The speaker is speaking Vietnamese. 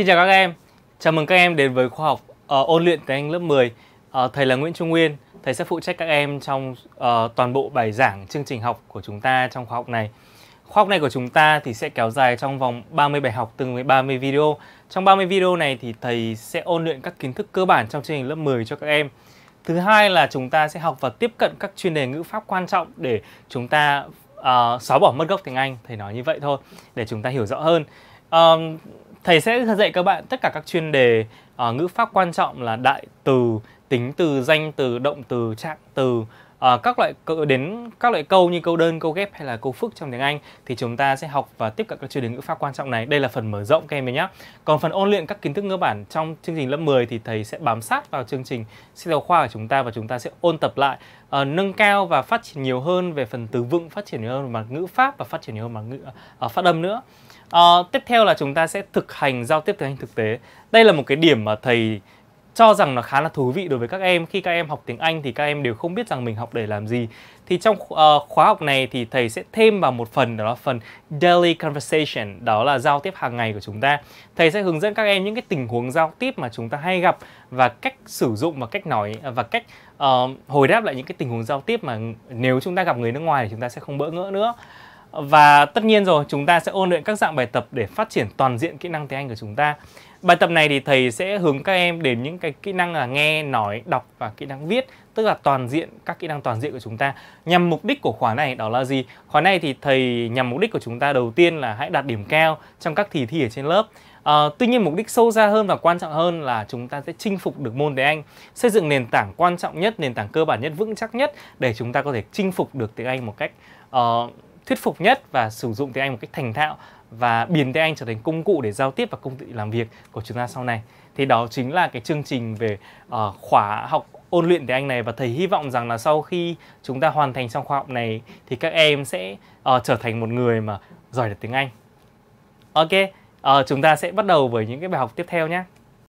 Xin chào các em, chào mừng các em đến với khoa học uh, ôn luyện tiếng Anh lớp 10. Uh, ờ, thầy là Nguyễn Trung Nguyên, thầy sẽ phụ trách các em trong uh, toàn bộ bài giảng chương trình học của chúng ta trong khóa học này. Khóa học này của chúng ta thì sẽ kéo dài trong vòng 30 bài học từng với 30 video. Trong 30 video này thì thầy sẽ ôn luyện các kiến thức cơ bản trong chương trình lớp 10 cho các em. Thứ hai là chúng ta sẽ học và tiếp cận các chuyên đề ngữ pháp quan trọng để chúng ta uh, xóa bỏ mất gốc tiếng Anh, thầy nói như vậy thôi, để chúng ta hiểu rõ hơn. Um, thầy sẽ dạy các bạn tất cả các chuyên đề uh, ngữ pháp quan trọng là đại từ, tính từ, danh từ, động từ, trạng từ à, các loại đến các loại câu như câu đơn, câu ghép hay là câu phức trong tiếng Anh thì chúng ta sẽ học và tiếp cận các chủ đề ngữ pháp quan trọng này. Đây là phần mở rộng các em nhé. Còn phần ôn luyện các kiến thức ngữ bản trong chương trình lớp 10 thì thầy sẽ bám sát vào chương trình sách giáo khoa của chúng ta và chúng ta sẽ ôn tập lại uh, nâng cao và phát triển nhiều hơn về phần từ vựng, phát triển nhiều hơn mặt ngữ pháp và phát triển nhiều hơn mặt ngữ uh, phát âm nữa. Uh, tiếp theo là chúng ta sẽ thực hành giao tiếp tiếng anh thực tế. Đây là một cái điểm mà thầy cho rằng nó khá là thú vị đối với các em khi các em học tiếng Anh thì các em đều không biết rằng mình học để làm gì thì trong uh, khóa học này thì thầy sẽ thêm vào một phần đó là phần daily conversation đó là giao tiếp hàng ngày của chúng ta thầy sẽ hướng dẫn các em những cái tình huống giao tiếp mà chúng ta hay gặp và cách sử dụng và cách nói ờ, và cách uh, hồi đáp lại những cái tình huống giao tiếp mà nếu chúng ta gặp người nước ngoài thì chúng ta sẽ không bỡ ngỡ nữa và tất nhiên rồi, chúng ta sẽ ôn luyện các dạng bài tập để phát triển toàn diện kỹ năng tiếng Anh của chúng ta. Bài tập này thì thầy sẽ hướng các em đến những cái kỹ năng là nghe, nói, đọc và kỹ năng viết, tức là toàn diện các kỹ năng toàn diện của chúng ta. Nhằm mục đích của khóa này đó là gì? Khóa này thì thầy nhằm mục đích của chúng ta đầu tiên là hãy đạt điểm cao trong các thi thi ở trên lớp. À, tuy nhiên mục đích sâu xa hơn và quan trọng hơn là chúng ta sẽ chinh phục được môn tiếng Anh, xây dựng nền tảng quan trọng nhất, nền tảng cơ bản nhất, vững chắc nhất để chúng ta có thể chinh phục được tiếng Anh một cách uh, thuyết phục nhất và sử dụng tiếng Anh một cách thành thạo và biến tiếng Anh trở thành công cụ để giao tiếp và công ty làm việc của chúng ta sau này. Thì đó chính là cái chương trình về uh, khóa học ôn luyện tiếng Anh này và thầy hy vọng rằng là sau khi chúng ta hoàn thành xong khóa học này thì các em sẽ uh, trở thành một người mà giỏi được tiếng Anh. Ok, uh, chúng ta sẽ bắt đầu với những cái bài học tiếp theo nhé.